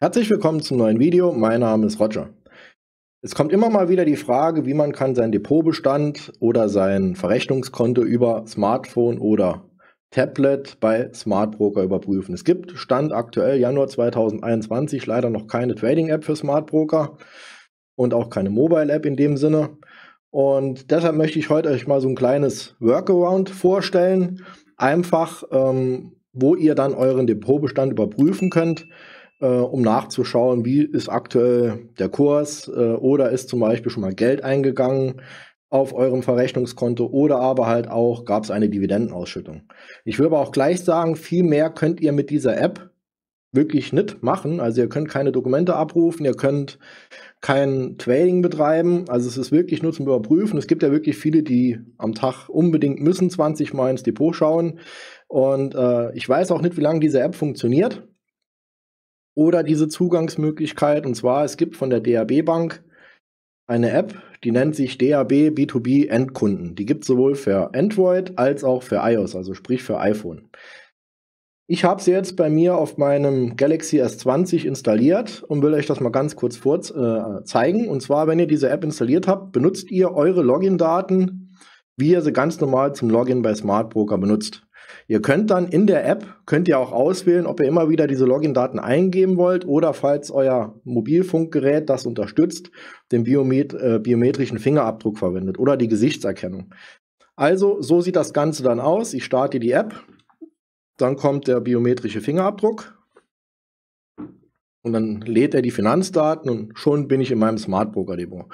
Herzlich willkommen zum neuen Video, mein Name ist Roger. Es kommt immer mal wieder die Frage, wie man kann seinen Depotbestand oder sein Verrechnungskonto über Smartphone oder Tablet bei Smartbroker überprüfen. Es gibt Stand aktuell Januar 2021 leider noch keine Trading-App für Smartbroker und auch keine Mobile-App in dem Sinne. Und deshalb möchte ich heute euch mal so ein kleines Workaround vorstellen, einfach ähm, wo ihr dann euren Depotbestand überprüfen könnt äh, um nachzuschauen, wie ist aktuell der Kurs äh, oder ist zum Beispiel schon mal Geld eingegangen auf eurem Verrechnungskonto oder aber halt auch gab es eine Dividendenausschüttung. Ich würde aber auch gleich sagen, viel mehr könnt ihr mit dieser App wirklich nicht machen. Also ihr könnt keine Dokumente abrufen, ihr könnt kein Trading betreiben. Also es ist wirklich nur zum Überprüfen. Es gibt ja wirklich viele, die am Tag unbedingt müssen 20 Mal ins Depot schauen. Und äh, ich weiß auch nicht, wie lange diese App funktioniert oder diese Zugangsmöglichkeit. Und zwar, es gibt von der DAB Bank eine App, die nennt sich DAB B2B Endkunden. Die gibt es sowohl für Android als auch für iOS, also sprich für iPhone. Ich habe sie jetzt bei mir auf meinem Galaxy S20 installiert und will euch das mal ganz kurz vorzeigen. äh, Und zwar, wenn ihr diese App installiert habt, benutzt ihr eure Login-Daten, wie ihr sie ganz normal zum Login bei Smart Broker benutzt. Ihr könnt dann in der App, könnt ihr auch auswählen, ob ihr immer wieder diese Login-Daten eingeben wollt oder falls euer Mobilfunkgerät das unterstützt, den Biomet äh, biometrischen Fingerabdruck verwendet oder die Gesichtserkennung. Also, so sieht das Ganze dann aus. Ich starte die App, dann kommt der biometrische Fingerabdruck und dann lädt er die Finanzdaten und schon bin ich in meinem Smart Broker Depot.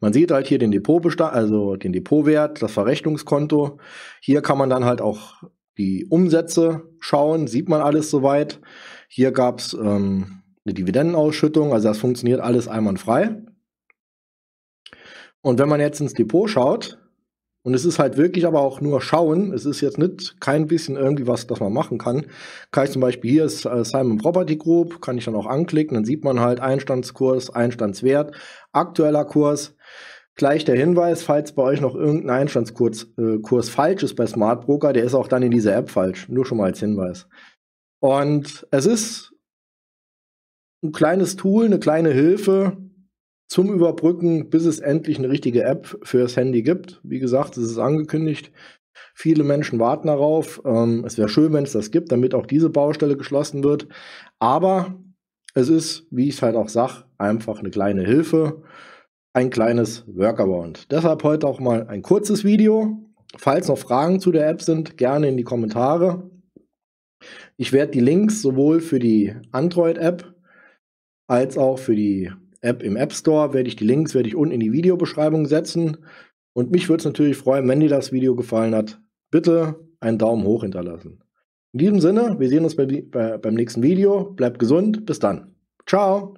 Man sieht halt hier den Depotbestand, also den Depotwert, das Verrechnungskonto. Hier kann man dann halt auch die Umsätze schauen, sieht man alles soweit. Hier gab es ähm, eine Dividendenausschüttung, also das funktioniert alles einwandfrei. Und wenn man jetzt ins Depot schaut, und es ist halt wirklich aber auch nur schauen, es ist jetzt nicht kein bisschen irgendwie was, das man machen kann. Kann ich zum Beispiel hier ist äh, Simon Property Group, kann ich dann auch anklicken, dann sieht man halt Einstandskurs, Einstandswert, aktueller Kurs. Gleich der Hinweis, falls bei euch noch irgendein Einstandskurs äh, Kurs falsch ist bei Smart Broker, der ist auch dann in dieser App falsch. Nur schon mal als Hinweis. Und es ist ein kleines Tool, eine kleine Hilfe zum Überbrücken, bis es endlich eine richtige App fürs Handy gibt. Wie gesagt, es ist angekündigt. Viele Menschen warten darauf. Ähm, es wäre schön, wenn es das gibt, damit auch diese Baustelle geschlossen wird. Aber es ist, wie ich es halt auch sage, einfach eine kleine Hilfe ein kleines Workaround. Deshalb heute auch mal ein kurzes Video. Falls noch Fragen zu der App sind, gerne in die Kommentare. Ich werde die Links sowohl für die Android-App als auch für die App im App Store werde ich die Links werde ich unten in die Videobeschreibung setzen. Und mich würde es natürlich freuen, wenn dir das Video gefallen hat, bitte einen Daumen hoch hinterlassen. In diesem Sinne, wir sehen uns beim nächsten Video. Bleibt gesund, bis dann. Ciao.